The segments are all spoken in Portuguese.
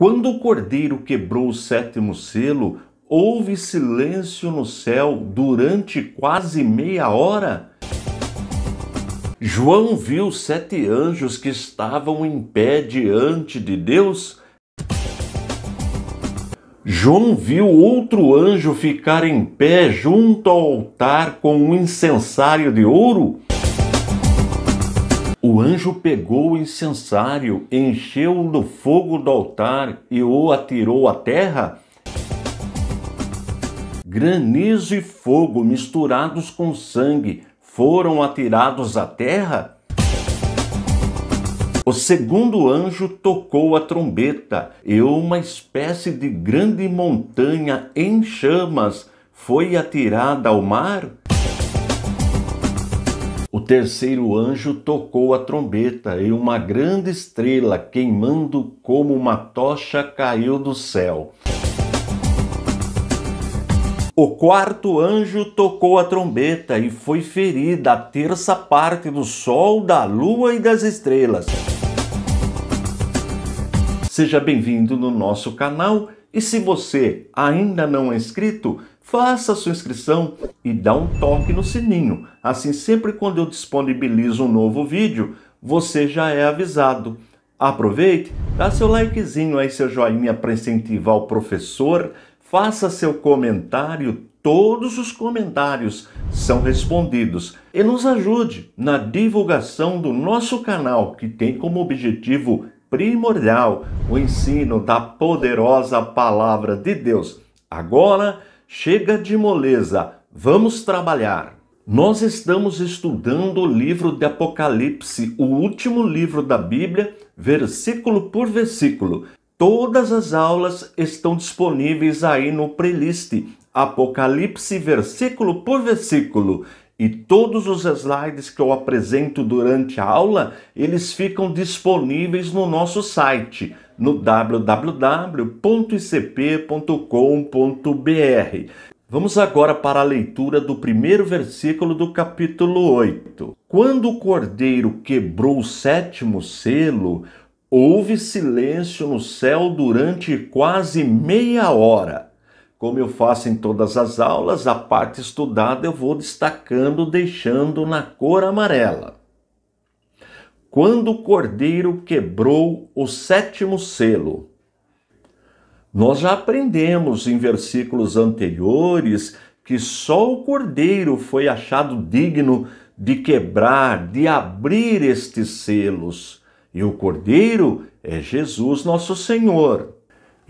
Quando o cordeiro quebrou o sétimo selo, houve silêncio no céu durante quase meia hora. João viu sete anjos que estavam em pé diante de Deus. João viu outro anjo ficar em pé junto ao altar com um incensário de ouro. O anjo pegou o incensário, encheu-o no fogo do altar e o atirou à terra? Granizo e fogo misturados com sangue foram atirados à terra? O segundo anjo tocou a trombeta e uma espécie de grande montanha em chamas foi atirada ao mar? terceiro anjo tocou a trombeta, e uma grande estrela, queimando como uma tocha, caiu do céu. O quarto anjo tocou a trombeta e foi ferida a terça parte do sol, da lua e das estrelas. Seja bem-vindo no nosso canal e se você ainda não é inscrito, faça sua inscrição e dá um toque no sininho. Assim, sempre quando eu disponibilizo um novo vídeo, você já é avisado. Aproveite, dá seu likezinho aí, seu joinha para incentivar o professor, faça seu comentário, todos os comentários são respondidos. E nos ajude na divulgação do nosso canal, que tem como objetivo primordial o ensino da poderosa palavra de Deus. Agora, Chega de moleza, vamos trabalhar. Nós estamos estudando o livro de Apocalipse, o último livro da Bíblia, versículo por versículo. Todas as aulas estão disponíveis aí no playlist Apocalipse, versículo por versículo. E todos os slides que eu apresento durante a aula, eles ficam disponíveis no nosso site, no www.icp.com.br. Vamos agora para a leitura do primeiro versículo do capítulo 8. Quando o cordeiro quebrou o sétimo selo, houve silêncio no céu durante quase meia hora. Como eu faço em todas as aulas, a parte estudada eu vou destacando, deixando na cor amarela. Quando o cordeiro quebrou o sétimo selo, nós já aprendemos em versículos anteriores que só o cordeiro foi achado digno de quebrar, de abrir estes selos. E o cordeiro é Jesus, nosso Senhor.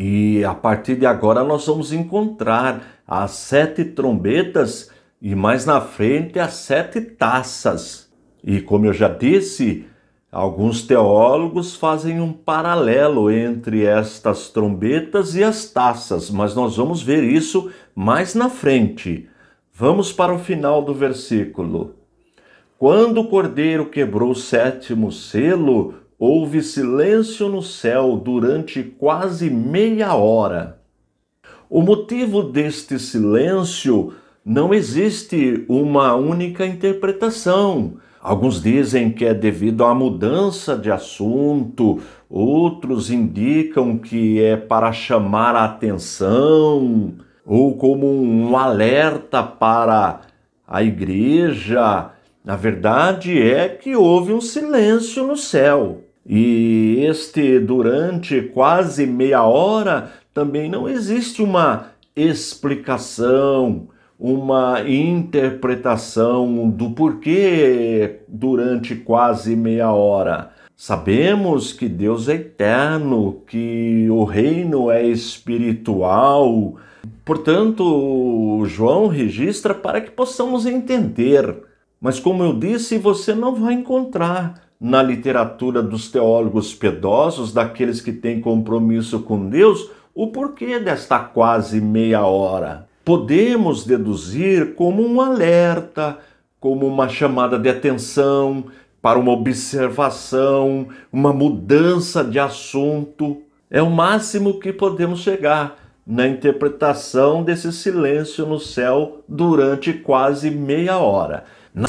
E a partir de agora nós vamos encontrar as sete trombetas e mais na frente as sete taças. E como eu já disse, alguns teólogos fazem um paralelo entre estas trombetas e as taças, mas nós vamos ver isso mais na frente. Vamos para o final do versículo. Quando o cordeiro quebrou o sétimo selo, Houve silêncio no céu durante quase meia hora. O motivo deste silêncio não existe uma única interpretação. Alguns dizem que é devido à mudança de assunto, outros indicam que é para chamar a atenção ou como um alerta para a igreja. Na verdade é que houve um silêncio no céu. E este, durante quase meia hora, também não existe uma explicação, uma interpretação do porquê durante quase meia hora. Sabemos que Deus é eterno, que o reino é espiritual. Portanto, João registra para que possamos entender. Mas, como eu disse, você não vai encontrar na literatura dos teólogos pedosos, daqueles que têm compromisso com Deus, o porquê desta quase meia hora. Podemos deduzir como um alerta, como uma chamada de atenção, para uma observação, uma mudança de assunto. É o máximo que podemos chegar na interpretação desse silêncio no céu durante quase meia hora. Na...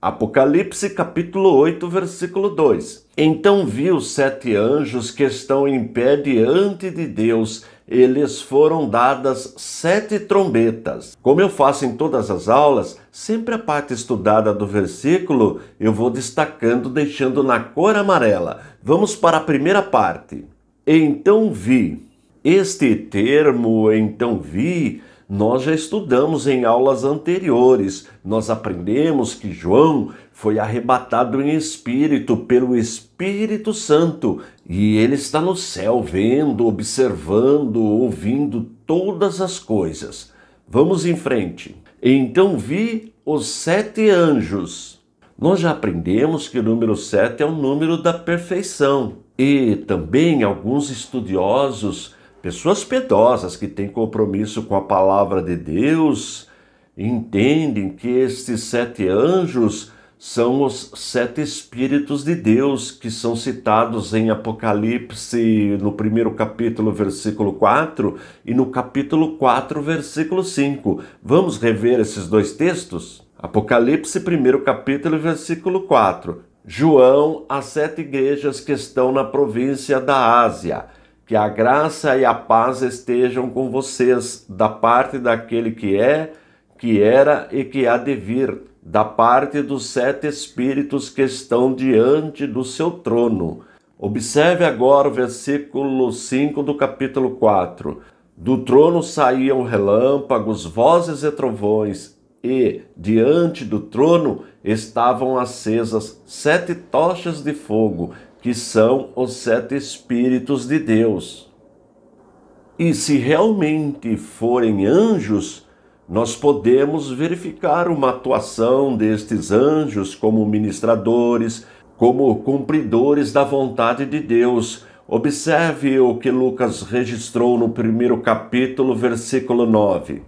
Apocalipse capítulo 8, versículo 2. Então vi os sete anjos que estão em pé diante de Deus, eles foram dadas sete trombetas. Como eu faço em todas as aulas, sempre a parte estudada do versículo eu vou destacando, deixando na cor amarela. Vamos para a primeira parte. Então vi. Este termo, então vi, nós já estudamos em aulas anteriores. Nós aprendemos que João foi arrebatado em espírito pelo Espírito Santo e ele está no céu, vendo, observando, ouvindo todas as coisas. Vamos em frente. Então vi os sete anjos. Nós já aprendemos que o número sete é o número da perfeição. E também alguns estudiosos Pessoas piedosas que têm compromisso com a palavra de Deus entendem que estes sete anjos são os sete Espíritos de Deus que são citados em Apocalipse, no primeiro capítulo, versículo 4, e no capítulo 4, versículo 5. Vamos rever esses dois textos? Apocalipse, primeiro capítulo, versículo 4. João, às sete igrejas que estão na província da Ásia. Que a graça e a paz estejam com vocês, da parte daquele que é, que era e que há de vir, da parte dos sete espíritos que estão diante do seu trono. Observe agora o versículo 5 do capítulo 4. Do trono saíam relâmpagos, vozes e trovões, e diante do trono estavam acesas sete tochas de fogo, que são os sete Espíritos de Deus. E se realmente forem anjos, nós podemos verificar uma atuação destes anjos como ministradores, como cumpridores da vontade de Deus. Observe o que Lucas registrou no primeiro capítulo, versículo 9.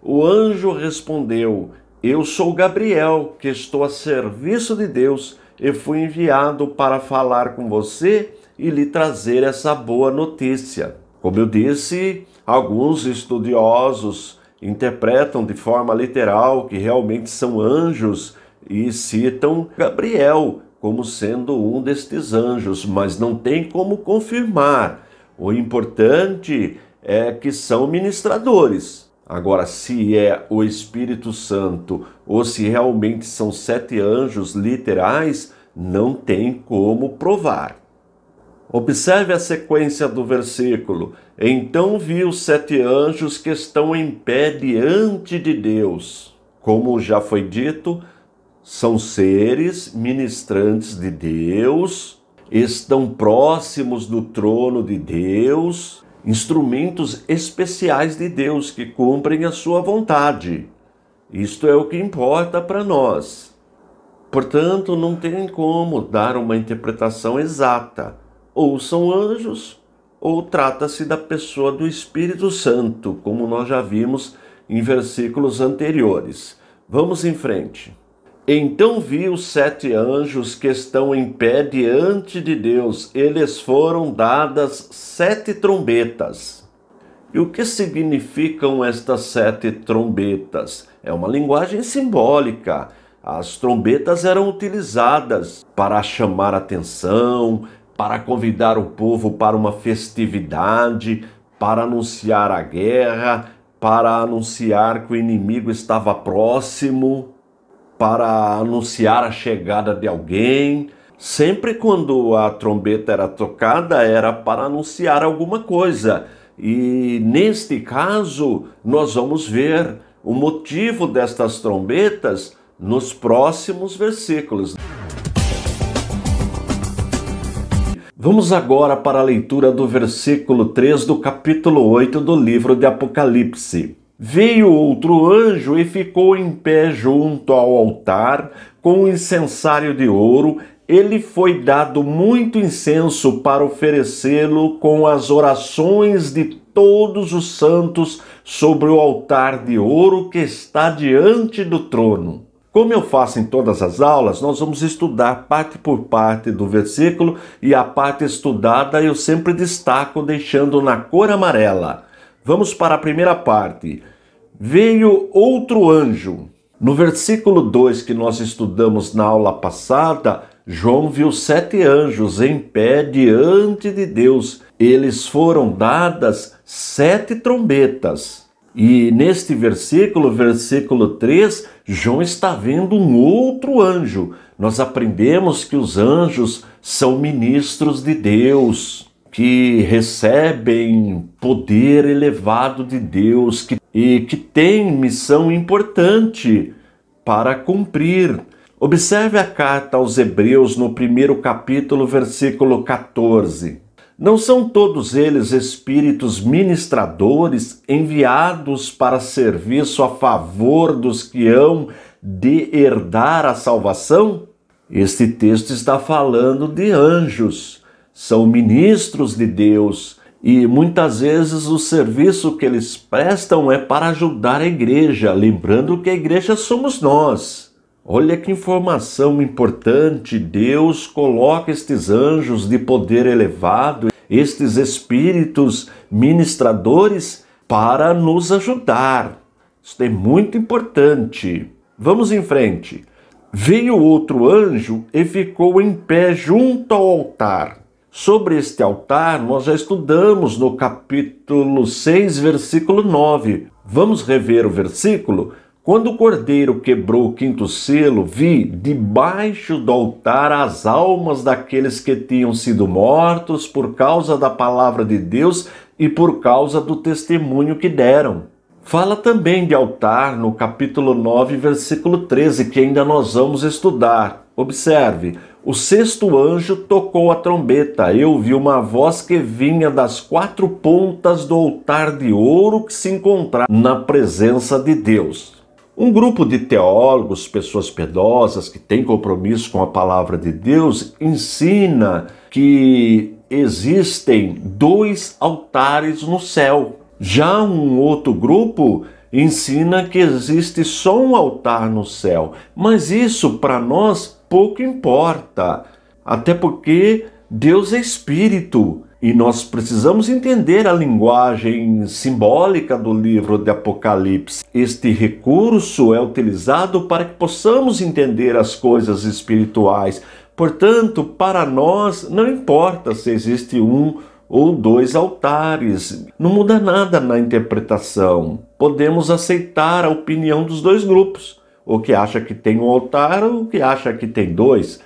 O anjo respondeu: Eu sou Gabriel, que estou a serviço de Deus eu fui enviado para falar com você e lhe trazer essa boa notícia. Como eu disse, alguns estudiosos interpretam de forma literal que realmente são anjos e citam Gabriel como sendo um destes anjos, mas não tem como confirmar. O importante é que são ministradores. Agora, se é o Espírito Santo ou se realmente são sete anjos literais, não tem como provar. Observe a sequência do versículo. Então vi os sete anjos que estão em pé diante de Deus. Como já foi dito, são seres ministrantes de Deus, estão próximos do trono de Deus instrumentos especiais de Deus que cumprem a sua vontade. Isto é o que importa para nós. Portanto, não tem como dar uma interpretação exata. Ou são anjos, ou trata-se da pessoa do Espírito Santo, como nós já vimos em versículos anteriores. Vamos em frente. Então vi os sete anjos que estão em pé diante de Deus, eles foram dadas sete trombetas. E o que significam estas sete trombetas? É uma linguagem simbólica. As trombetas eram utilizadas para chamar atenção, para convidar o povo para uma festividade, para anunciar a guerra, para anunciar que o inimigo estava próximo para anunciar a chegada de alguém. Sempre quando a trombeta era tocada, era para anunciar alguma coisa. E neste caso, nós vamos ver o motivo destas trombetas nos próximos versículos. Vamos agora para a leitura do versículo 3 do capítulo 8 do livro de Apocalipse. Veio outro anjo e ficou em pé junto ao altar com um incensário de ouro. Ele foi dado muito incenso para oferecê-lo com as orações de todos os santos sobre o altar de ouro que está diante do trono. Como eu faço em todas as aulas, nós vamos estudar parte por parte do versículo e a parte estudada eu sempre destaco deixando na cor amarela. Vamos para a primeira parte. Veio outro anjo. No versículo 2 que nós estudamos na aula passada, João viu sete anjos em pé diante de Deus. Eles foram dadas sete trombetas. E neste versículo, versículo 3, João está vendo um outro anjo. Nós aprendemos que os anjos são ministros de Deus que recebem poder elevado de Deus que, e que têm missão importante para cumprir. Observe a carta aos Hebreus no primeiro capítulo, versículo 14. Não são todos eles espíritos ministradores enviados para serviço a favor dos que hão de herdar a salvação? Este texto está falando de anjos são ministros de Deus e muitas vezes o serviço que eles prestam é para ajudar a igreja, lembrando que a igreja somos nós. Olha que informação importante! Deus coloca estes anjos de poder elevado, estes espíritos ministradores, para nos ajudar. Isso é muito importante. Vamos em frente. Veio outro anjo e ficou em pé junto ao altar Sobre este altar, nós já estudamos no capítulo 6, versículo 9. Vamos rever o versículo? Quando o cordeiro quebrou o quinto selo, vi debaixo do altar as almas daqueles que tinham sido mortos por causa da palavra de Deus e por causa do testemunho que deram. Fala também de altar no capítulo 9, versículo 13, que ainda nós vamos estudar. Observe: o sexto anjo tocou a trombeta. Eu vi uma voz que vinha das quatro pontas do altar de ouro que se encontrava na presença de Deus. Um grupo de teólogos, pessoas piedosas que têm compromisso com a palavra de Deus, ensina que existem dois altares no céu. Já um outro grupo ensina que existe só um altar no céu. Mas isso para nós pouco importa, até porque Deus é espírito e nós precisamos entender a linguagem simbólica do livro de Apocalipse. Este recurso é utilizado para que possamos entender as coisas espirituais. Portanto, para nós não importa se existe um ou dois altares, não muda nada na interpretação. Podemos aceitar a opinião dos dois grupos o que acha que tem um altar, O que acha que tem dois,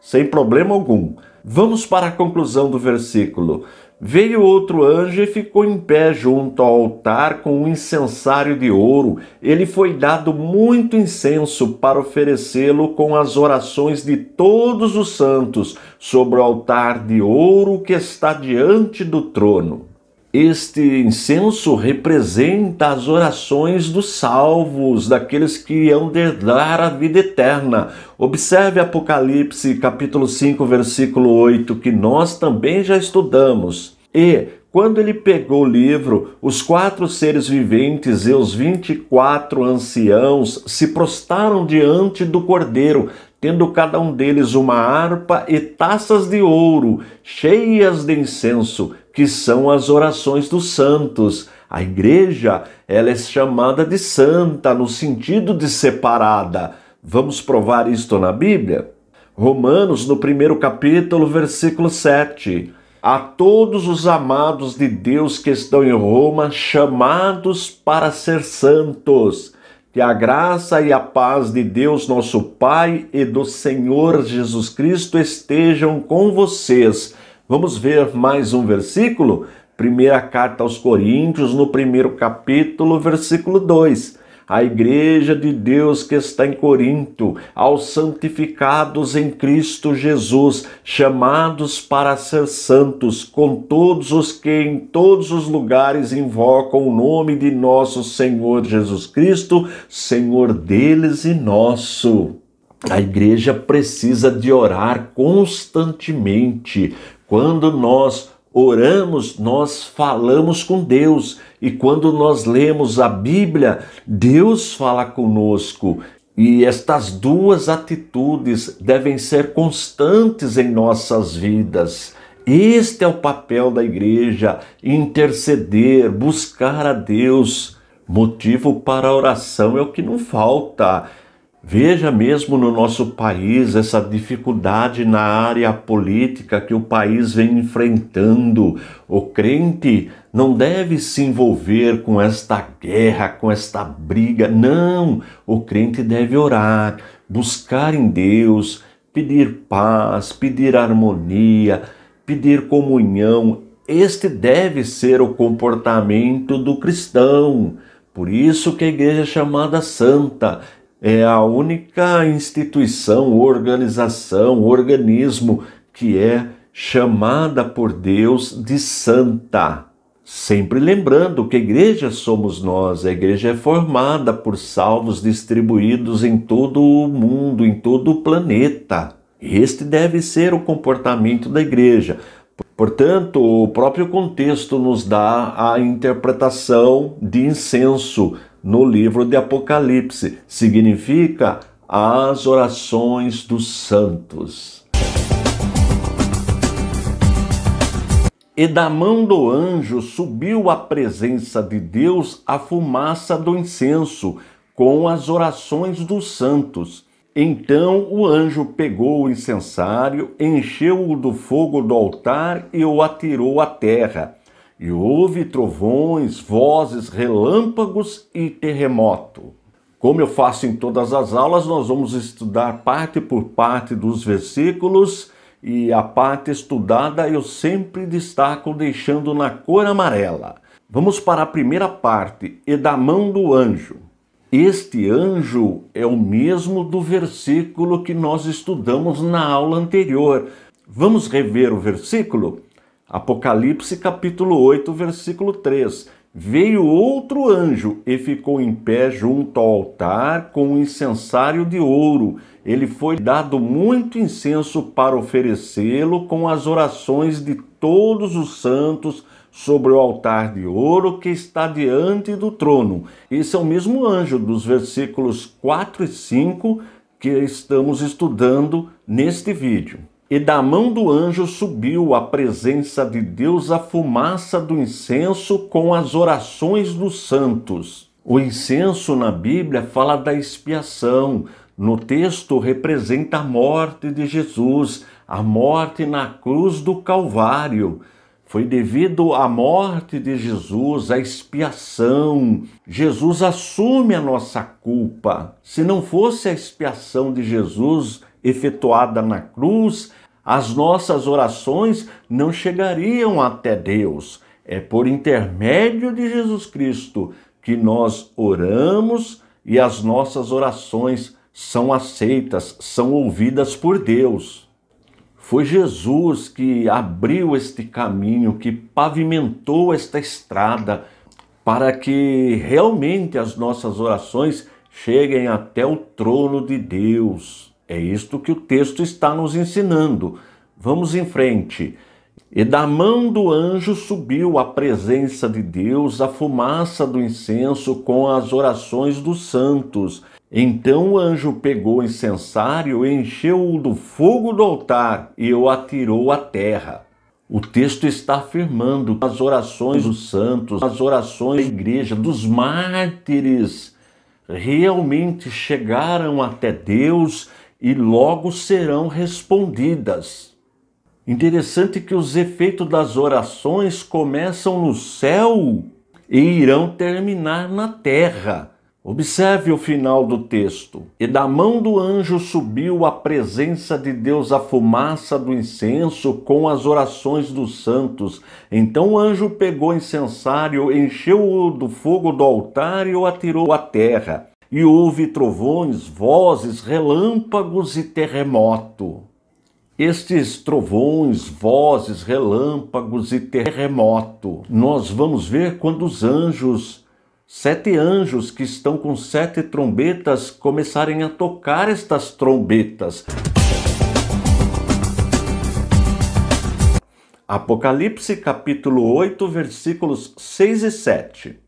sem problema algum. Vamos para a conclusão do versículo. Veio outro anjo e ficou em pé junto ao altar com um incensário de ouro. Ele foi dado muito incenso para oferecê-lo com as orações de todos os santos sobre o altar de ouro que está diante do trono. Este incenso representa as orações dos salvos, daqueles que hão de dar a vida eterna. Observe Apocalipse capítulo 5, versículo 8, que nós também já estudamos. E quando ele pegou o livro, os quatro seres viventes e os vinte e quatro anciãos se prostaram diante do Cordeiro, tendo cada um deles uma harpa e taças de ouro, cheias de incenso que são as orações dos santos. A igreja, ela é chamada de santa no sentido de separada. Vamos provar isto na Bíblia? Romanos, no primeiro capítulo, versículo 7. A todos os amados de Deus que estão em Roma, chamados para ser santos, que a graça e a paz de Deus, nosso Pai, e do Senhor Jesus Cristo estejam com vocês. Vamos ver mais um versículo? Primeira carta aos Coríntios, no primeiro capítulo, versículo 2. A igreja de Deus que está em Corinto, aos santificados em Cristo Jesus, chamados para ser santos, com todos os que em todos os lugares invocam o nome de nosso Senhor Jesus Cristo, Senhor deles e nosso. A igreja precisa de orar constantemente, quando nós oramos, nós falamos com Deus. E quando nós lemos a Bíblia, Deus fala conosco. E estas duas atitudes devem ser constantes em nossas vidas. Este é o papel da igreja: interceder, buscar a Deus. Motivo para a oração é o que não falta. Veja mesmo no nosso país essa dificuldade na área política que o país vem enfrentando. O crente não deve se envolver com esta guerra, com esta briga. Não! O crente deve orar, buscar em Deus, pedir paz, pedir harmonia, pedir comunhão. Este deve ser o comportamento do cristão. Por isso que a igreja é chamada santa, é a única instituição, organização, organismo que é chamada por Deus de santa. Sempre lembrando que igreja somos nós, a igreja é formada por salvos distribuídos em todo o mundo, em todo o planeta. Este deve ser o comportamento da igreja. Portanto, o próprio contexto nos dá a interpretação de incenso, no livro de Apocalipse. Significa as orações dos santos. E da mão do anjo subiu à presença de Deus a fumaça do incenso, com as orações dos santos. Então o anjo pegou o incensário, encheu-o do fogo do altar e o atirou à terra e houve trovões, vozes, relâmpagos e terremoto. Como eu faço em todas as aulas, nós vamos estudar parte por parte dos versículos e a parte estudada eu sempre destaco deixando na cor amarela. Vamos para a primeira parte, e da mão do anjo. Este anjo é o mesmo do versículo que nós estudamos na aula anterior. Vamos rever o versículo? Apocalipse capítulo 8, versículo 3. Veio outro anjo e ficou em pé junto ao altar com um incensário de ouro. Ele foi dado muito incenso para oferecê-lo com as orações de todos os santos sobre o altar de ouro que está diante do trono. Esse é o mesmo anjo dos versículos 4 e 5 que estamos estudando neste vídeo. E da mão do anjo subiu à presença de Deus a fumaça do incenso com as orações dos santos. O incenso na Bíblia fala da expiação. No texto representa a morte de Jesus, a morte na cruz do Calvário. Foi devido à morte de Jesus, a expiação. Jesus assume a nossa culpa. Se não fosse a expiação de Jesus, efetuada na cruz, as nossas orações não chegariam até Deus. É por intermédio de Jesus Cristo que nós oramos e as nossas orações são aceitas, são ouvidas por Deus. Foi Jesus que abriu este caminho, que pavimentou esta estrada para que realmente as nossas orações cheguem até o trono de Deus. É isto que o texto está nos ensinando. Vamos em frente. E da mão do anjo subiu à presença de Deus a fumaça do incenso com as orações dos santos. Então o anjo pegou o incensário, encheu-o do fogo do altar e o atirou à terra. O texto está afirmando as orações dos santos, as orações da igreja, dos mártires, realmente chegaram até Deus e logo serão respondidas. Interessante que os efeitos das orações começam no céu e irão terminar na terra. Observe o final do texto. E da mão do anjo subiu a presença de Deus a fumaça do incenso com as orações dos santos. Então o anjo pegou o incensário, encheu-o do fogo do altar e o atirou à terra e houve trovões, vozes, relâmpagos e terremoto. Estes trovões, vozes, relâmpagos e terremoto, nós vamos ver quando os anjos, sete anjos que estão com sete trombetas, começarem a tocar estas trombetas. Apocalipse capítulo 8, versículos 6 e 7.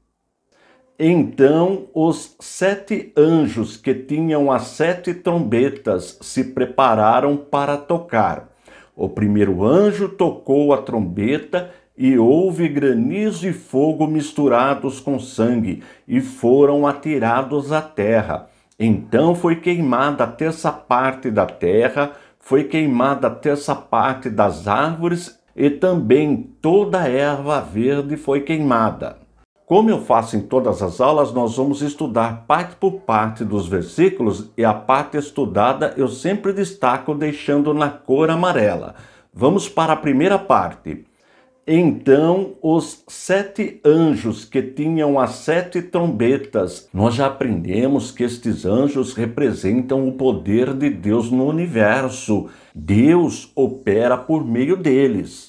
Então os sete anjos que tinham as sete trombetas se prepararam para tocar. O primeiro anjo tocou a trombeta e houve granizo e fogo misturados com sangue, e foram atirados à terra. Então foi queimada a terça parte da terra, foi queimada a terça parte das árvores, e também toda a erva verde foi queimada. Como eu faço em todas as aulas, nós vamos estudar parte por parte dos versículos e a parte estudada eu sempre destaco deixando na cor amarela. Vamos para a primeira parte. Então os sete anjos que tinham as sete trombetas. Nós já aprendemos que estes anjos representam o poder de Deus no universo. Deus opera por meio deles.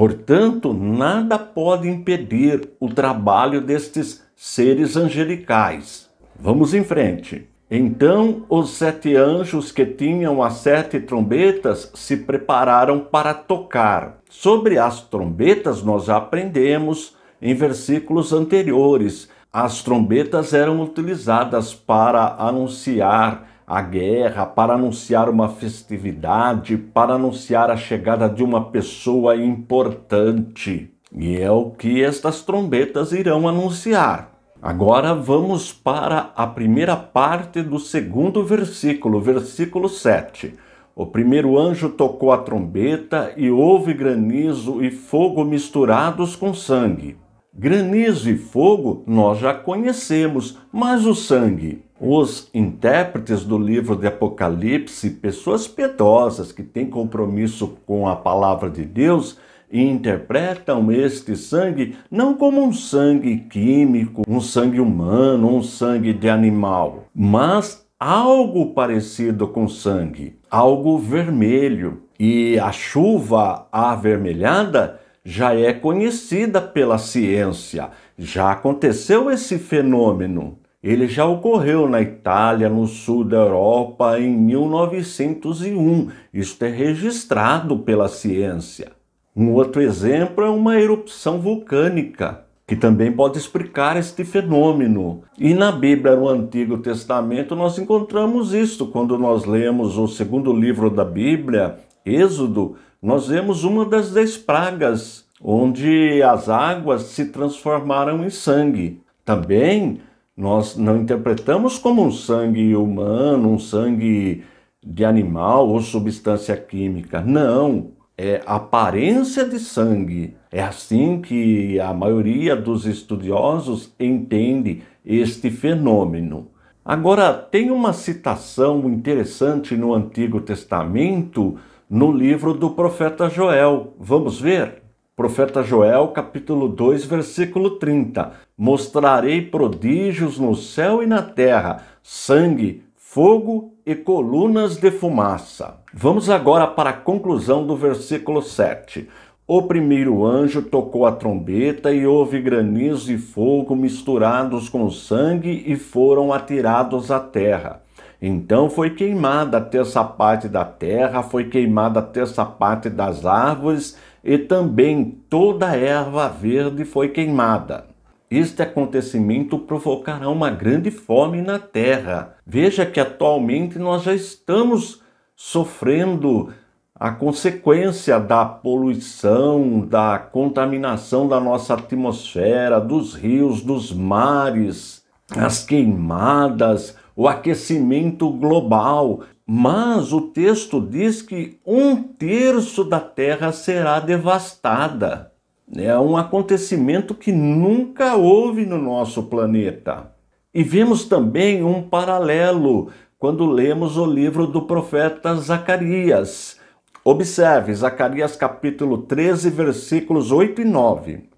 Portanto, nada pode impedir o trabalho destes seres angelicais. Vamos em frente. Então os sete anjos que tinham as sete trombetas se prepararam para tocar. Sobre as trombetas, nós já aprendemos em versículos anteriores. As trombetas eram utilizadas para anunciar a guerra, para anunciar uma festividade, para anunciar a chegada de uma pessoa importante. E é o que estas trombetas irão anunciar. Agora vamos para a primeira parte do segundo versículo, versículo 7. O primeiro anjo tocou a trombeta e houve granizo e fogo misturados com sangue. Granizo e fogo nós já conhecemos, mas o sangue os intérpretes do livro de Apocalipse, pessoas piedosas que têm compromisso com a palavra de Deus, interpretam este sangue não como um sangue químico, um sangue humano, um sangue de animal, mas algo parecido com sangue, algo vermelho. E a chuva avermelhada já é conhecida pela ciência, já aconteceu esse fenômeno. Ele já ocorreu na Itália, no sul da Europa, em 1901. Isto é registrado pela ciência. Um outro exemplo é uma erupção vulcânica, que também pode explicar este fenômeno. E na Bíblia, no Antigo Testamento, nós encontramos isto quando nós lemos o segundo livro da Bíblia, Êxodo, nós vemos uma das dez pragas, onde as águas se transformaram em sangue. Também nós não interpretamos como um sangue humano, um sangue de animal ou substância química. Não, é aparência de sangue. É assim que a maioria dos estudiosos entende este fenômeno. Agora, tem uma citação interessante no Antigo Testamento, no livro do profeta Joel. Vamos ver? Profeta Joel, capítulo 2, versículo 30. Mostrarei prodígios no céu e na terra, sangue, fogo e colunas de fumaça. Vamos agora para a conclusão do versículo 7. O primeiro anjo tocou a trombeta e houve granizo e fogo misturados com sangue e foram atirados à terra. Então foi queimada a terça parte da terra, foi queimada a terça parte das árvores e também toda a erva verde foi queimada. Este acontecimento provocará uma grande fome na terra. Veja que atualmente nós já estamos sofrendo a consequência da poluição, da contaminação da nossa atmosfera, dos rios, dos mares, as queimadas, o aquecimento global. Mas o texto diz que um terço da terra será devastada. É um acontecimento que nunca houve no nosso planeta. E vemos também um paralelo quando lemos o livro do profeta Zacarias. Observe Zacarias capítulo 13, versículos 8 e 9.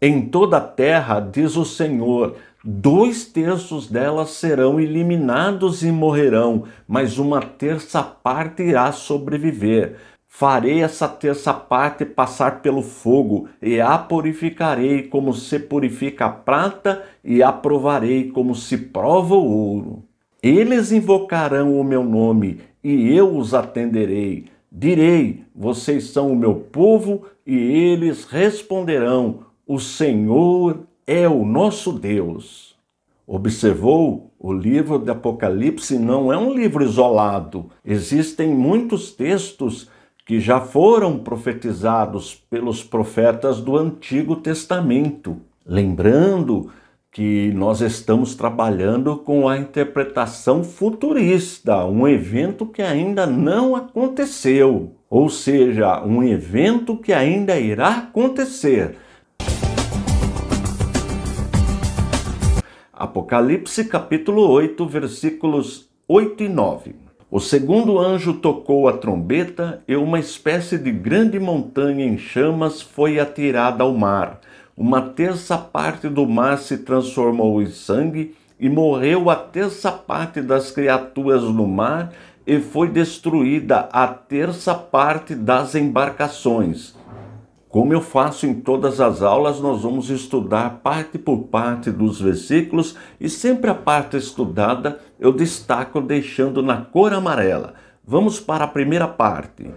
Em toda a terra, diz o Senhor, dois terços delas serão eliminados e morrerão, mas uma terça parte irá sobreviver. Farei essa terça parte passar pelo fogo, e a purificarei como se purifica a prata, e a provarei como se prova o ouro. Eles invocarão o meu nome, e eu os atenderei. Direi: Vocês são o meu povo, e eles responderão: O Senhor é o nosso Deus. Observou o livro do Apocalipse não é um livro isolado. Existem muitos textos que já foram profetizados pelos profetas do Antigo Testamento. Lembrando que nós estamos trabalhando com a interpretação futurista, um evento que ainda não aconteceu, ou seja, um evento que ainda irá acontecer. Apocalipse capítulo 8, versículos 8 e 9. O segundo anjo tocou a trombeta e uma espécie de grande montanha em chamas foi atirada ao mar. Uma terça parte do mar se transformou em sangue e morreu a terça parte das criaturas no mar e foi destruída a terça parte das embarcações. Como eu faço em todas as aulas, nós vamos estudar parte por parte dos versículos e sempre a parte estudada eu destaco deixando na cor amarela. Vamos para a primeira parte.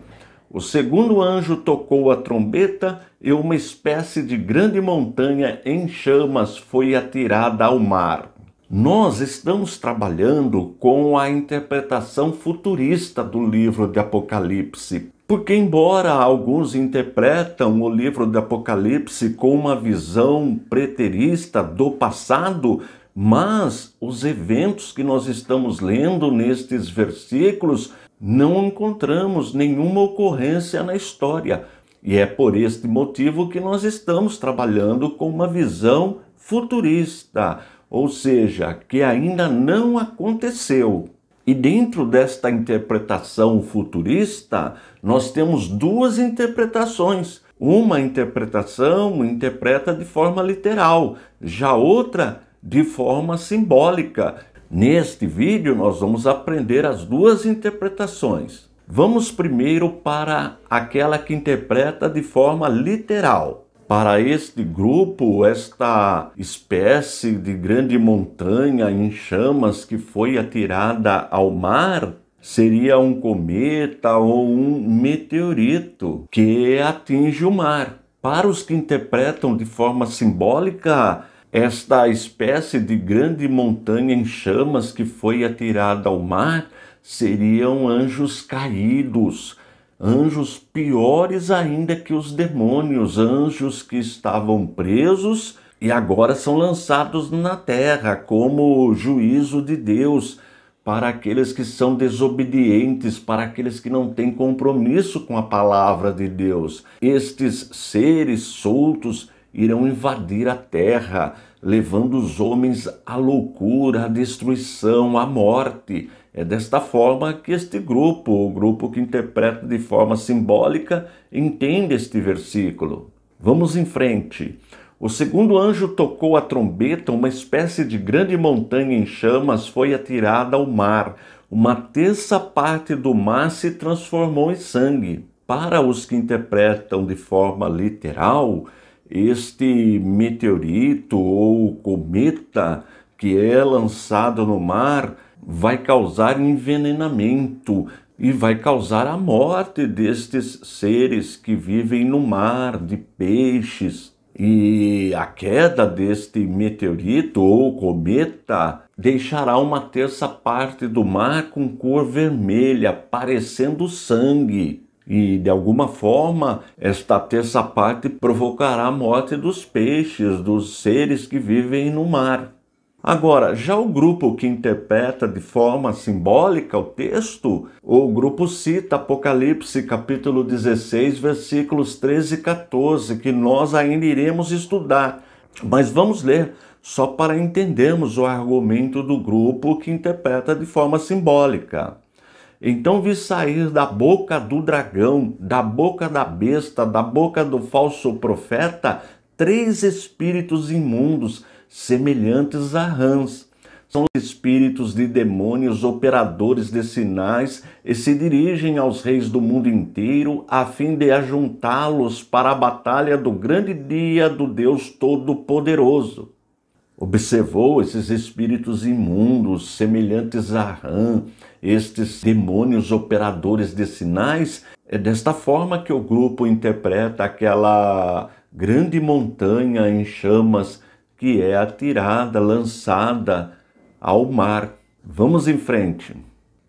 O segundo anjo tocou a trombeta e uma espécie de grande montanha em chamas foi atirada ao mar. Nós estamos trabalhando com a interpretação futurista do livro de Apocalipse, porque, embora alguns interpretam o livro do Apocalipse com uma visão preterista do passado, mas os eventos que nós estamos lendo nestes versículos não encontramos nenhuma ocorrência na história. E é por este motivo que nós estamos trabalhando com uma visão futurista, ou seja, que ainda não aconteceu, e dentro desta interpretação futurista, nós temos duas interpretações. Uma interpretação interpreta de forma literal, já outra de forma simbólica. Neste vídeo, nós vamos aprender as duas interpretações. Vamos primeiro para aquela que interpreta de forma literal para este grupo, esta espécie de grande montanha em chamas que foi atirada ao mar, seria um cometa ou um meteorito que atinge o mar. Para os que interpretam de forma simbólica, esta espécie de grande montanha em chamas que foi atirada ao mar seriam anjos caídos anjos piores ainda que os demônios, anjos que estavam presos e agora são lançados na terra como juízo de Deus para aqueles que são desobedientes, para aqueles que não têm compromisso com a palavra de Deus. Estes seres soltos irão invadir a terra, levando os homens à loucura, à destruição, à morte. É desta forma que este grupo, o grupo que interpreta de forma simbólica, entende este versículo. Vamos em frente. O segundo anjo tocou a trombeta, uma espécie de grande montanha em chamas foi atirada ao mar. Uma terça parte do mar se transformou em sangue. Para os que interpretam de forma literal, este meteorito ou cometa que é lançado no mar vai causar envenenamento e vai causar a morte destes seres que vivem no mar de peixes. E a queda deste meteorito ou cometa deixará uma terça parte do mar com cor vermelha, parecendo sangue. E de alguma forma, esta terça parte provocará a morte dos peixes, dos seres que vivem no mar. Agora, já o grupo que interpreta de forma simbólica o texto, o grupo cita Apocalipse capítulo 16, versículos 13 e 14, que nós ainda iremos estudar, mas vamos ler só para entendermos o argumento do grupo que interpreta de forma simbólica. Então vi sair da boca do dragão, da boca da besta, da boca do falso profeta, três espíritos imundos semelhantes a rãs. São espíritos de demônios operadores de sinais e se dirigem aos reis do mundo inteiro a fim de ajuntá-los para a batalha do grande dia do Deus Todo-Poderoso. Observou esses espíritos imundos, semelhantes a rã, estes demônios operadores de sinais? É desta forma que o grupo interpreta aquela grande montanha em chamas que é atirada, lançada ao mar. Vamos em frente.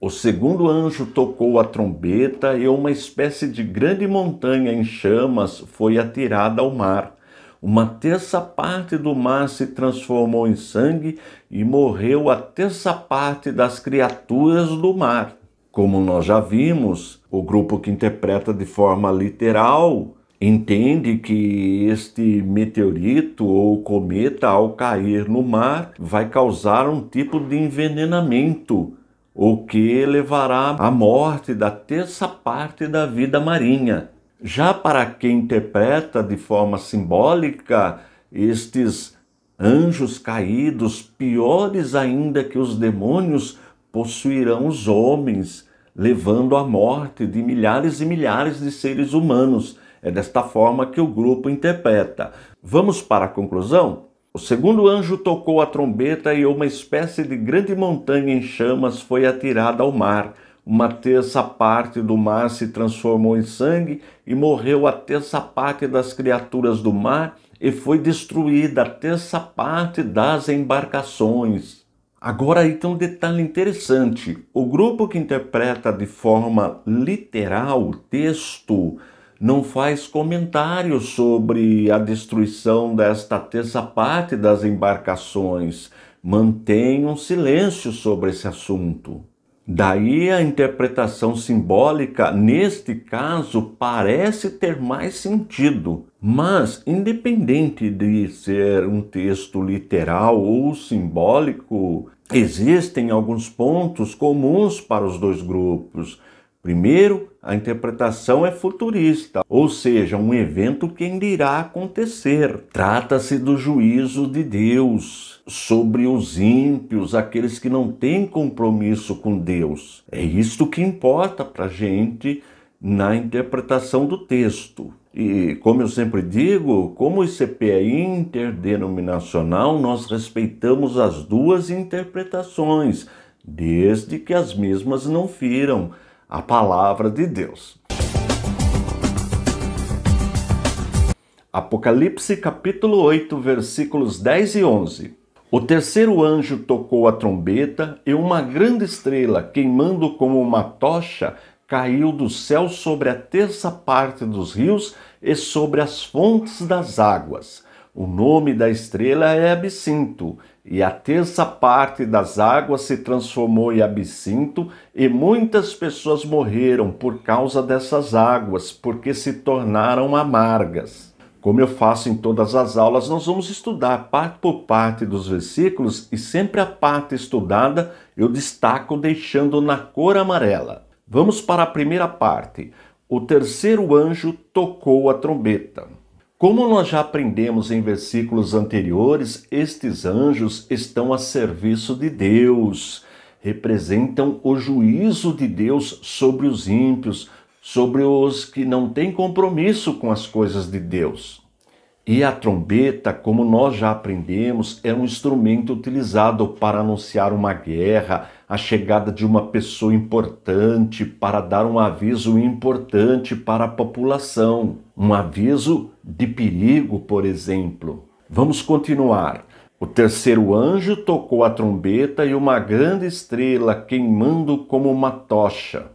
O segundo anjo tocou a trombeta e uma espécie de grande montanha em chamas foi atirada ao mar. Uma terça parte do mar se transformou em sangue e morreu a terça parte das criaturas do mar. Como nós já vimos, o grupo que interpreta de forma literal entende que este meteorito ou cometa, ao cair no mar, vai causar um tipo de envenenamento, o que levará à morte da terça parte da vida marinha. Já para quem interpreta de forma simbólica estes anjos caídos, piores ainda que os demônios, possuirão os homens, levando à morte de milhares e milhares de seres humanos é desta forma que o grupo interpreta. Vamos para a conclusão? O segundo anjo tocou a trombeta e uma espécie de grande montanha em chamas foi atirada ao mar. Uma terça parte do mar se transformou em sangue e morreu a terça parte das criaturas do mar e foi destruída a terça parte das embarcações. Agora aí tem um detalhe interessante. O grupo que interpreta de forma literal o texto não faz comentário sobre a destruição desta terça parte das embarcações, mantém um silêncio sobre esse assunto. Daí a interpretação simbólica, neste caso, parece ter mais sentido, mas, independente de ser um texto literal ou simbólico, existem alguns pontos comuns para os dois grupos. Primeiro, a interpretação é futurista, ou seja, um evento que ainda irá acontecer. Trata-se do juízo de Deus sobre os ímpios, aqueles que não têm compromisso com Deus. É isto que importa para a gente na interpretação do texto. E, como eu sempre digo, como o ICP é interdenominacional, nós respeitamos as duas interpretações, desde que as mesmas não firam a palavra de Deus. Apocalipse capítulo 8, versículos 10 e 11. O terceiro anjo tocou a trombeta e uma grande estrela, queimando como uma tocha, caiu do céu sobre a terça parte dos rios e sobre as fontes das águas. O nome da estrela é Absinto, e a terça parte das águas se transformou em absinto, e muitas pessoas morreram por causa dessas águas, porque se tornaram amargas. Como eu faço em todas as aulas, nós vamos estudar parte por parte dos versículos e sempre a parte estudada eu destaco deixando na cor amarela. Vamos para a primeira parte. O terceiro anjo tocou a trombeta. Como nós já aprendemos em versículos anteriores, estes anjos estão a serviço de Deus, representam o juízo de Deus sobre os ímpios, sobre os que não têm compromisso com as coisas de Deus. E a trombeta, como nós já aprendemos, é um instrumento utilizado para anunciar uma guerra, a chegada de uma pessoa importante para dar um aviso importante para a população, um aviso de perigo, por exemplo. Vamos continuar. O terceiro anjo tocou a trombeta e uma grande estrela queimando como uma tocha.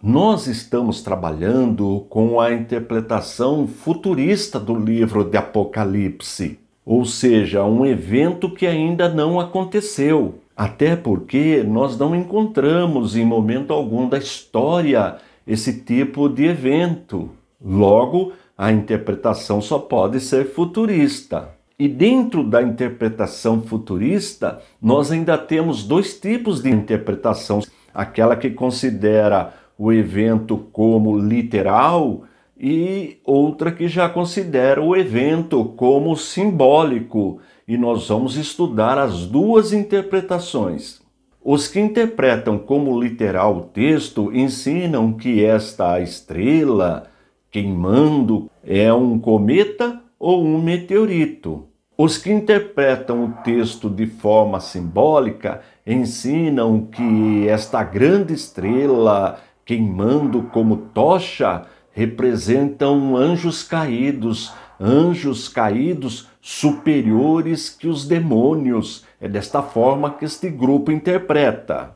Nós estamos trabalhando com a interpretação futurista do livro de Apocalipse, ou seja, um evento que ainda não aconteceu. Até porque nós não encontramos em momento algum da história esse tipo de evento. Logo, a interpretação só pode ser futurista. E dentro da interpretação futurista, nós ainda temos dois tipos de interpretação: aquela que considera o evento como literal e outra que já considera o evento como simbólico e nós vamos estudar as duas interpretações. Os que interpretam como literal o texto ensinam que esta estrela queimando é um cometa ou um meteorito. Os que interpretam o texto de forma simbólica ensinam que esta grande estrela queimando como tocha representam anjos caídos, anjos caídos superiores que os demônios. É desta forma que este grupo interpreta.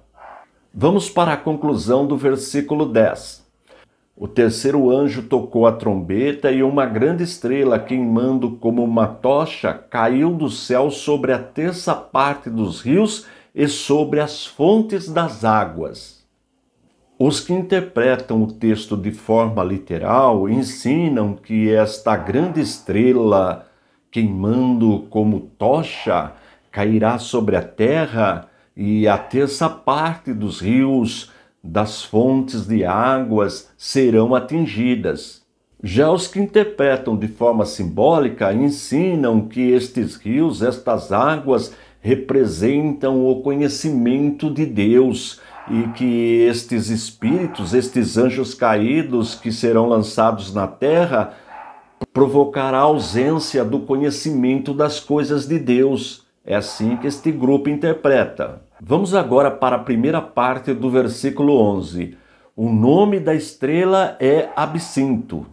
Vamos para a conclusão do versículo 10. O terceiro anjo tocou a trombeta e uma grande estrela, queimando como uma tocha, caiu do céu sobre a terça parte dos rios e sobre as fontes das águas. Os que interpretam o texto de forma literal ensinam que esta grande estrela queimando como tocha, cairá sobre a terra, e a terça parte dos rios, das fontes de águas serão atingidas. Já os que interpretam de forma simbólica ensinam que estes rios, estas águas, representam o conhecimento de Deus e que estes espíritos, estes anjos caídos que serão lançados na terra, provocar a ausência do conhecimento das coisas de Deus. É assim que este grupo interpreta. Vamos agora para a primeira parte do versículo 11. O nome da estrela é absinto.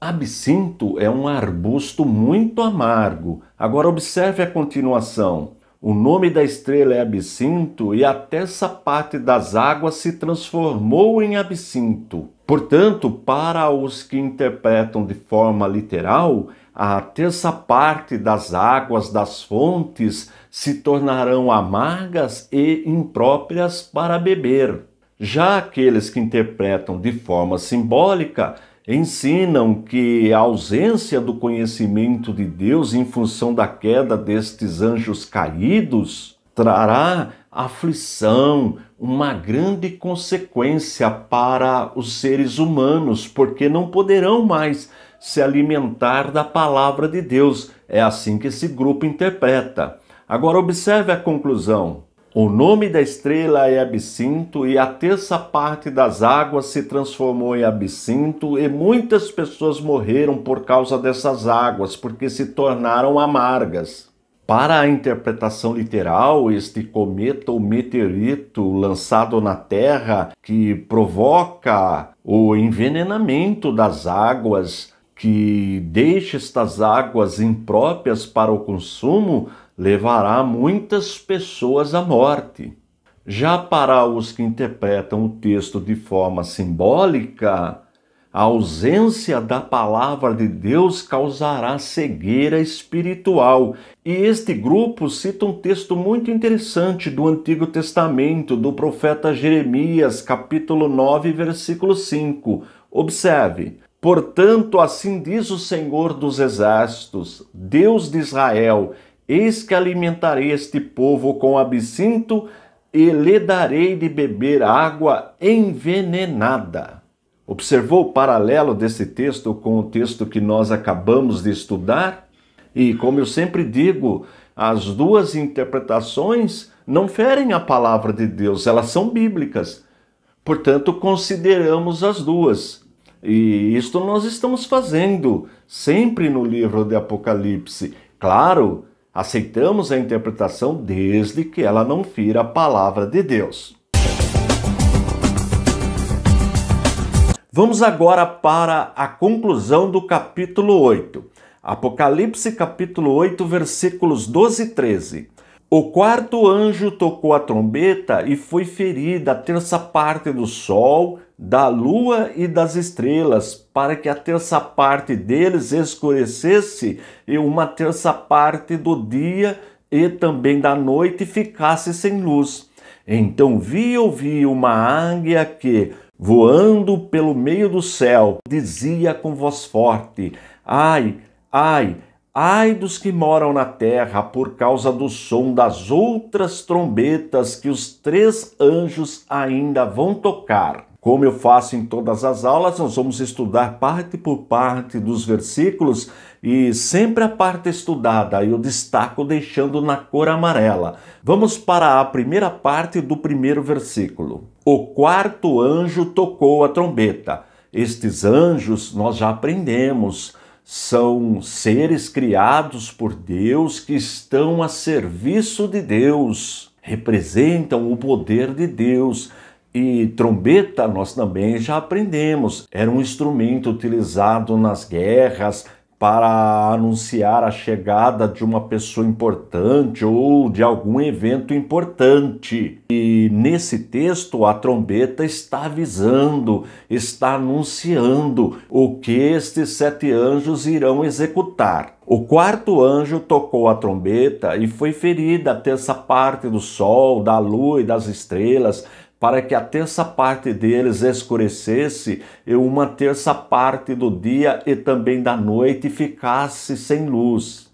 Absinto é um arbusto muito amargo. Agora observe a continuação. O nome da estrela é absinto e até essa parte das águas se transformou em absinto. Portanto, para os que interpretam de forma literal, a terça parte das águas das fontes se tornarão amargas e impróprias para beber. Já aqueles que interpretam de forma simbólica ensinam que a ausência do conhecimento de Deus em função da queda destes anjos caídos trará aflição, uma grande consequência para os seres humanos, porque não poderão mais se alimentar da palavra de Deus. É assim que esse grupo interpreta. Agora observe a conclusão. O nome da estrela é absinto e a terça parte das águas se transformou em absinto e muitas pessoas morreram por causa dessas águas, porque se tornaram amargas. Para a interpretação literal, este cometa ou meteorito lançado na Terra que provoca o envenenamento das águas, que deixa estas águas impróprias para o consumo, levará muitas pessoas à morte. Já para os que interpretam o texto de forma simbólica, a ausência da palavra de Deus causará cegueira espiritual. E este grupo cita um texto muito interessante do Antigo Testamento, do profeta Jeremias, capítulo 9, versículo 5. Observe: Portanto, assim diz o Senhor dos Exércitos, Deus de Israel: Eis que alimentarei este povo com absinto e lhe darei de beber água envenenada. Observou o paralelo desse texto com o texto que nós acabamos de estudar? E, como eu sempre digo, as duas interpretações não ferem a palavra de Deus, elas são bíblicas. Portanto, consideramos as duas. E isto nós estamos fazendo sempre no livro de Apocalipse. Claro, aceitamos a interpretação desde que ela não fira a palavra de Deus. Vamos agora para a conclusão do capítulo 8. Apocalipse capítulo 8, versículos 12 e 13. O quarto anjo tocou a trombeta e foi ferida a terça parte do sol, da lua e das estrelas, para que a terça parte deles escurecesse e uma terça parte do dia e também da noite ficasse sem luz. Então vi e ouvi uma águia que voando pelo meio do céu, dizia com voz forte: Ai, ai, ai dos que moram na terra por causa do som das outras trombetas que os três anjos ainda vão tocar. Como eu faço em todas as aulas, nós vamos estudar parte por parte dos versículos e sempre a parte estudada eu destaco deixando na cor amarela. Vamos para a primeira parte do primeiro versículo. O quarto anjo tocou a trombeta. Estes anjos, nós já aprendemos, são seres criados por Deus que estão a serviço de Deus, representam o poder de Deus. E trombeta, nós também já aprendemos, era um instrumento utilizado nas guerras, para anunciar a chegada de uma pessoa importante ou de algum evento importante. E nesse texto, a trombeta está avisando, está anunciando o que estes sete anjos irão executar. O quarto anjo tocou a trombeta e foi ferida a terça parte do sol, da lua e das estrelas, para que a terça parte deles escurecesse e uma terça parte do dia e também da noite ficasse sem luz.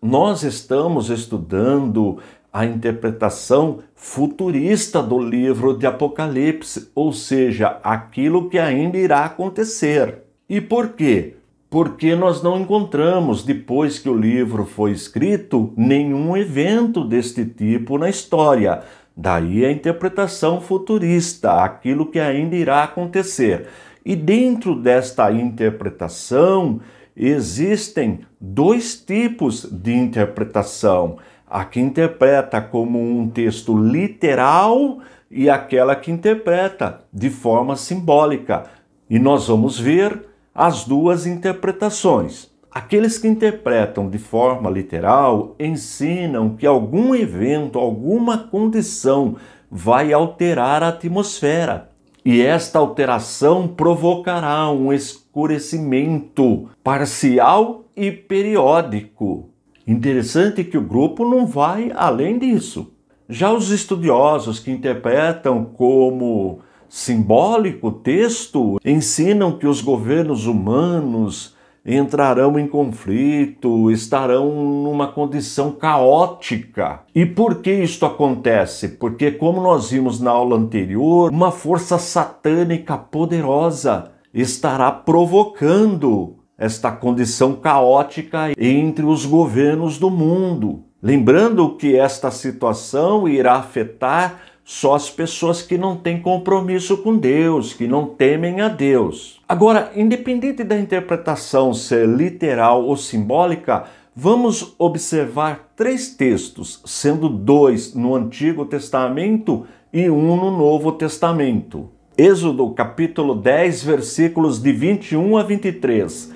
Nós estamos estudando a interpretação futurista do livro de Apocalipse, ou seja, aquilo que ainda irá acontecer. E por quê? Porque nós não encontramos, depois que o livro foi escrito, nenhum evento deste tipo na história. Daí a interpretação futurista, aquilo que ainda irá acontecer. E dentro desta interpretação existem dois tipos de interpretação: a que interpreta como um texto literal e aquela que interpreta de forma simbólica. E nós vamos ver as duas interpretações. Aqueles que interpretam de forma literal ensinam que algum evento, alguma condição vai alterar a atmosfera. E esta alteração provocará um escurecimento parcial e periódico. Interessante que o grupo não vai além disso. Já os estudiosos que interpretam como simbólico o texto ensinam que os governos humanos entrarão em conflito, estarão numa condição caótica. E por que isto acontece? Porque, como nós vimos na aula anterior, uma força satânica poderosa estará provocando esta condição caótica entre os governos do mundo. Lembrando que esta situação irá afetar só as pessoas que não têm compromisso com Deus, que não temem a Deus. Agora, independente da interpretação ser literal ou simbólica, vamos observar três textos, sendo dois no Antigo Testamento e um no Novo Testamento. Êxodo capítulo 10, versículos de 21 a 23.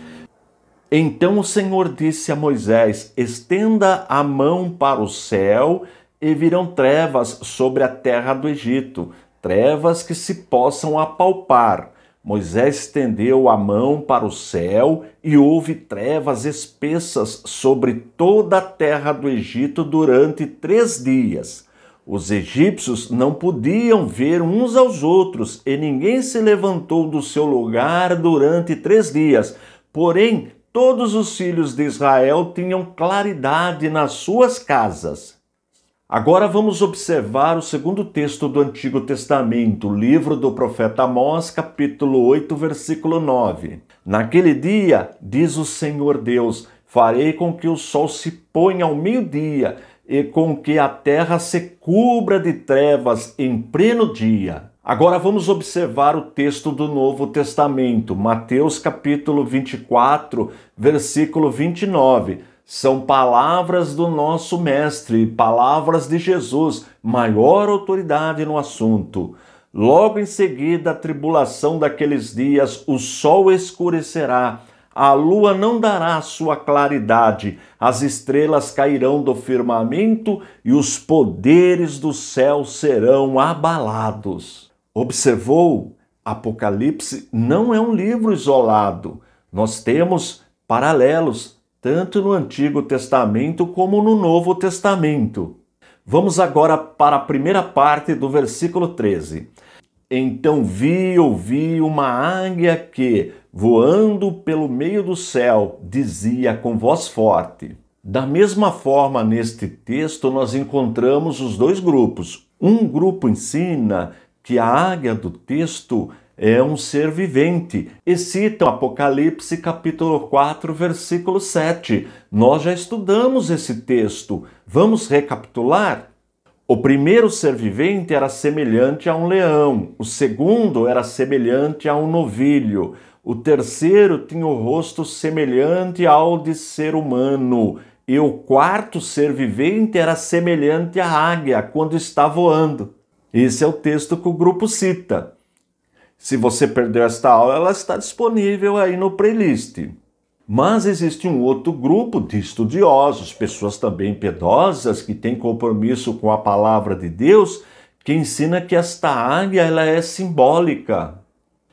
Então o Senhor disse a Moisés: Estenda a mão para o céu e virão trevas sobre a terra do Egito, trevas que se possam apalpar. Moisés estendeu a mão para o céu e houve trevas espessas sobre toda a terra do Egito durante três dias. Os egípcios não podiam ver uns aos outros e ninguém se levantou do seu lugar durante três dias. Porém, todos os filhos de Israel tinham claridade nas suas casas. Agora vamos observar o segundo texto do Antigo Testamento, o livro do profeta Amós, capítulo 8, versículo 9. Naquele dia, diz o Senhor Deus, farei com que o sol se ponha ao meio-dia e com que a terra se cubra de trevas em pleno dia. Agora vamos observar o texto do Novo Testamento, Mateus capítulo 24, versículo 29 são palavras do nosso Mestre, palavras de Jesus, maior autoridade no assunto. Logo em seguida, a tribulação daqueles dias, o sol escurecerá, a lua não dará sua claridade, as estrelas cairão do firmamento e os poderes do céu serão abalados. Observou? Apocalipse não é um livro isolado. Nós temos paralelos tanto no Antigo Testamento como no Novo Testamento. Vamos agora para a primeira parte do versículo 13. Então vi e ouvi uma águia que, voando pelo meio do céu, dizia com voz forte. Da mesma forma, neste texto, nós encontramos os dois grupos. Um grupo ensina que a águia do texto é um ser vivente. E citam Apocalipse capítulo 4, versículo 7. Nós já estudamos esse texto. Vamos recapitular? O primeiro ser vivente era semelhante a um leão, o segundo era semelhante a um novilho, o terceiro tinha o rosto semelhante ao de ser humano, e o quarto ser vivente era semelhante à águia quando está voando. Esse é o texto que o grupo cita. Se você perdeu esta aula, ela está disponível aí no playlist. Mas existe um outro grupo de estudiosos, pessoas também piedosas, que têm compromisso com a palavra de Deus, que ensina que esta águia ela é simbólica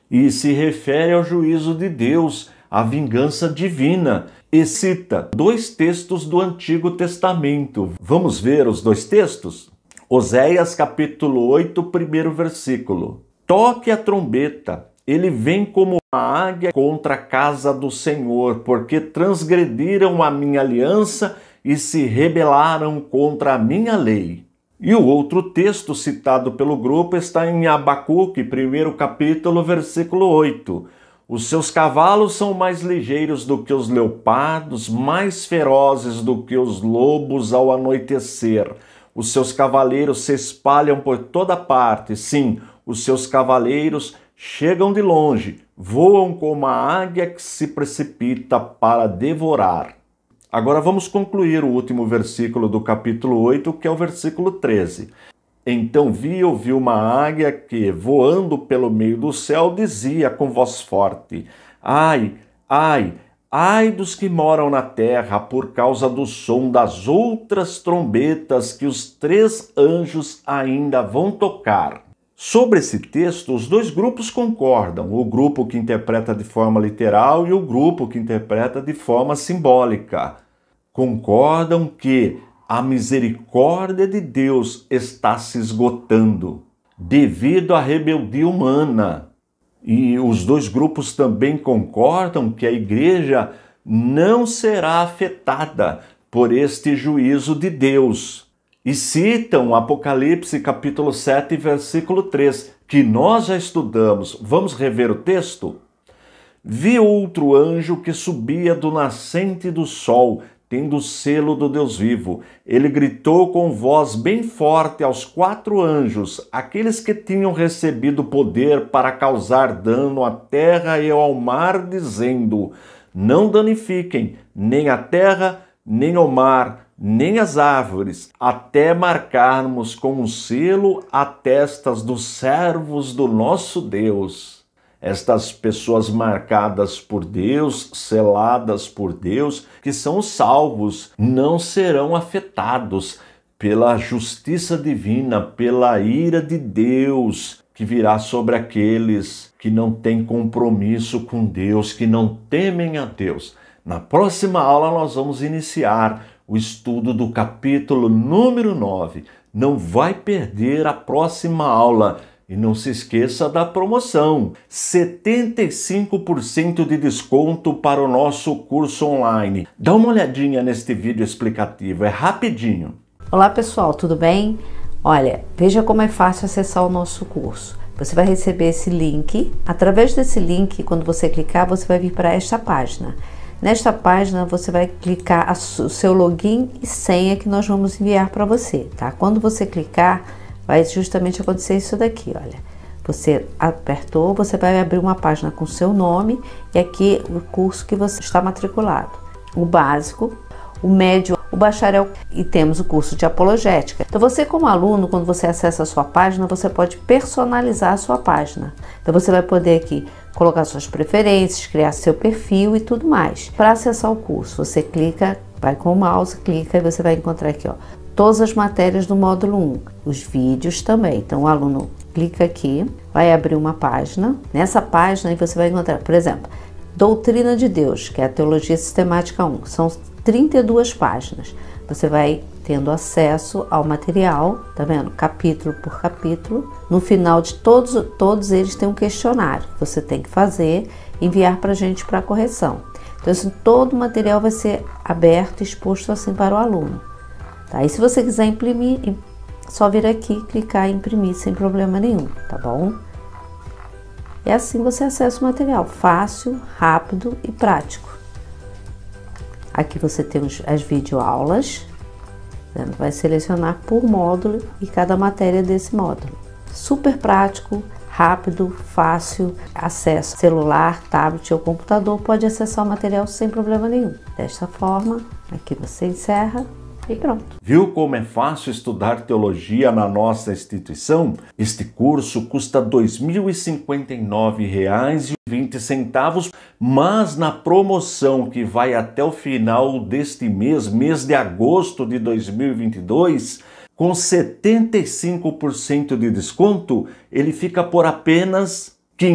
e se refere ao juízo de Deus, à vingança divina, e cita dois textos do Antigo Testamento. Vamos ver os dois textos? Oséias capítulo 8, primeiro versículo. Toque a trombeta. Ele vem como uma águia contra a casa do Senhor, porque transgrediram a minha aliança e se rebelaram contra a minha lei. E o outro texto citado pelo grupo está em Abacuque, primeiro capítulo, versículo 8. Os seus cavalos são mais ligeiros do que os leopardos, mais ferozes do que os lobos ao anoitecer. Os seus cavaleiros se espalham por toda parte. Sim, os seus cavaleiros chegam de longe, voam como a águia que se precipita para devorar. Agora vamos concluir o último versículo do capítulo 8, que é o versículo 13. Então vi e ouvi uma águia que, voando pelo meio do céu, dizia com voz forte: Ai, ai, ai dos que moram na terra por causa do som das outras trombetas que os três anjos ainda vão tocar. Sobre esse texto, os dois grupos concordam, o grupo que interpreta de forma literal e o grupo que interpreta de forma simbólica. Concordam que a misericórdia de Deus está se esgotando devido à rebeldia humana. E os dois grupos também concordam que a igreja não será afetada por este juízo de Deus e citam Apocalipse capítulo 7, versículo 3, que nós já estudamos. Vamos rever o texto? Vi outro anjo que subia do nascente do sol, tendo o selo do Deus vivo. Ele gritou com voz bem forte aos quatro anjos, aqueles que tinham recebido poder para causar dano à terra e ao mar, dizendo: Não danifiquem nem a terra, nem o mar, nem as árvores, até marcarmos com um selo a testas dos servos do nosso Deus. Estas pessoas marcadas por Deus, seladas por Deus, que são salvos, não serão afetados pela justiça divina, pela ira de Deus que virá sobre aqueles que não têm compromisso com Deus, que não temem a Deus. Na próxima aula, nós vamos iniciar o estudo do capítulo número 9. Não vai perder a próxima aula. E não se esqueça da promoção: 75% de desconto para o nosso curso online. Dá uma olhadinha neste vídeo explicativo, é rapidinho. Olá pessoal, tudo bem? Olha, veja como é fácil acessar o nosso curso. Você vai receber esse link. Através desse link, quando você clicar, você vai vir para esta página. Nesta página você vai clicar o seu login e senha que nós vamos enviar para você, tá? Quando você clicar, vai justamente acontecer isso daqui, olha. Você apertou, você vai abrir uma página com seu nome e aqui o curso que você está matriculado. O básico, o médio, o bacharel e temos o curso de apologética. Então você como aluno, quando você acessa a sua página, você pode personalizar a sua página. Então você vai poder aqui colocar suas preferências, criar seu perfil e tudo mais. Para acessar o curso, você clica, vai com o mouse, clica e você vai encontrar aqui, ó, todas as matérias do módulo 1, os vídeos também. Então, o aluno clica aqui, vai abrir uma página. Nessa página você vai encontrar, por exemplo, Doutrina de Deus, que é a Teologia Sistemática 1. São 32 páginas. Você vai tendo acesso ao material, tá vendo? Capítulo por capítulo. No final de todos, todos eles tem um questionário que você tem que fazer, enviar para a gente para correção. Então, assim, todo o material vai ser aberto, exposto assim para o aluno. Tá? E se você quiser imprimir, só vir aqui, clicar em imprimir sem problema nenhum, tá bom? É assim você acessa o material, fácil, rápido e prático. Aqui você tem as videoaulas, né? vai selecionar por módulo e cada matéria desse módulo. Super prático, rápido, fácil acesso. Celular, tablet ou computador pode acessar o material sem problema nenhum. Desta forma, aqui você encerra e pronto. Viu como é fácil estudar teologia na nossa instituição? Este curso custa R$ 2.059,20, mas na promoção que vai até o final deste mês, mês de agosto de 2022, com 75% de desconto, ele fica por apenas R$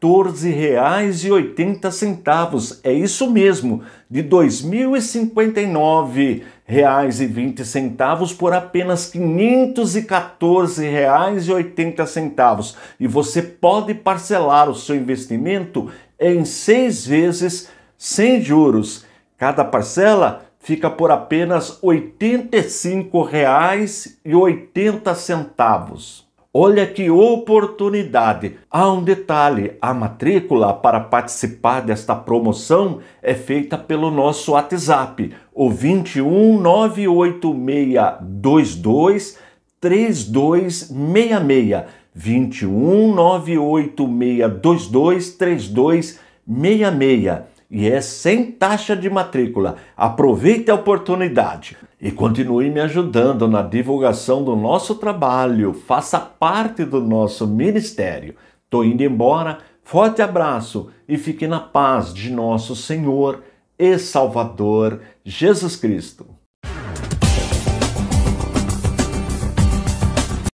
514,80. É isso mesmo, de R$ 2.059,20 por apenas R$ 514,80. E você pode parcelar o seu investimento em seis vezes sem juros. Cada parcela fica por apenas R$ 85,80. Olha que oportunidade! Há um detalhe: a matrícula para participar desta promoção é feita pelo nosso WhatsApp, o 21986223266. 21986223266 e é sem taxa de matrícula. Aproveite a oportunidade e continue me ajudando na divulgação do nosso trabalho. Faça parte do nosso ministério. Tô indo embora. Forte abraço e fique na paz de nosso Senhor e Salvador Jesus Cristo.